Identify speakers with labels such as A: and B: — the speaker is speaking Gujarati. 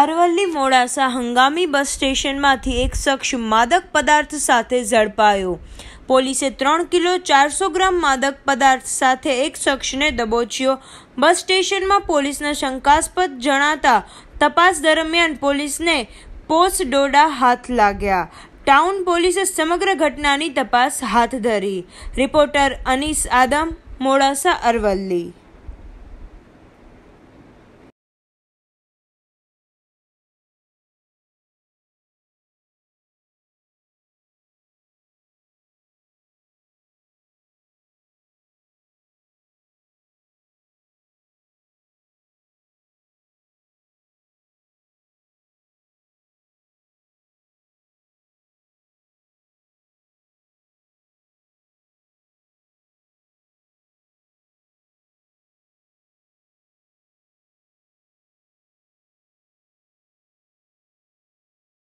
A: અરવલ્લી મોડાસા હંગામી બસ સ્ટેશનમાંથી એક શખ્સ માદક પદાર્થ સાથે ઝડપાયો પોલીસે ત્રણ કિલો ચારસો ગ્રામ માદક પદાર્થ સાથે એક શખ્સને દબોચ્યો બસ સ્ટેશનમાં પોલીસને શંકાસ્પદ જણાતા તપાસ દરમિયાન પોલીસને પોસ ડોડા હાથ લાગ્યા ટાઉન પોલીસે સમગ્ર ઘટનાની તપાસ હાથ ધરી રિપોર્ટર અનીસ આદમ મોડાસા અરવલ્લી